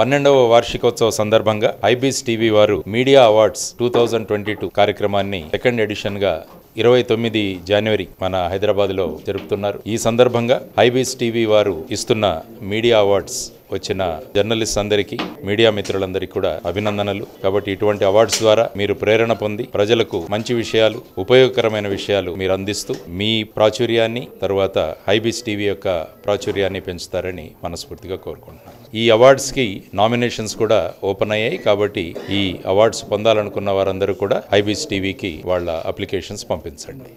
పన్నెండవ వార్షికోత్సవ సందర్భంగా ఐబీస్ టీవీ వారు media awards two thousand twenty two కార్యక్రమాన్ని సెకండ్ ఎడిషన్గా ఇరవై తొమ్మిది జనవరి మన హైదరాబాద్లో జరుపుతున్నారు ఈ సందర్భంగా ఐబీస్ టీవీ వారు ఇస్తున్న మీడియా అవార్డ్స్ వచ్చిన జర్నలిస్ట్ అందరికీ మీడియా మిత్రులందరికీ కూడా అభినందనలు కాబట్టి ఇటువంటి అవార్డ్స్ ద్వారా మీరు ప్రేరణ పొంది ప్రజలకు మంచి విషయాలు ఉపయోగకరమైన విషయాలు మీరు అందిస్తూ మీ ప్రాచుర్యాన్ని తర్వాత హైబీస్ టీవీ యొక్క ప్రాచుర్యాన్ని పెంచుతారని మనస్ఫూర్తిగా కోరుకుంటున్నాను ఈ అవార్డ్స్కి నామినేషన్స్ కూడా ఓపెన్ అయ్యాయి కాబట్టి ఈ అవార్డ్స్ పొందాలనుకున్న వారందరూ కూడా హైబీస్ టీవీకి వాళ్ళ అప్లికేషన్స్ పంపించండి